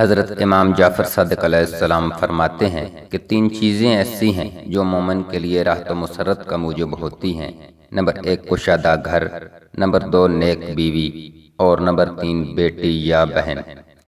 हज़रत इमाम जाफ़र सदकाम फरमाते हैं कि तीन चीज़ें ऐसी हैं जो मोमन के लिए राहत मसरत का मूजब होती हैं नंबर एक कुशादा घर नंबर दो नेक बीवी और नंबर तीन बेटी या बहन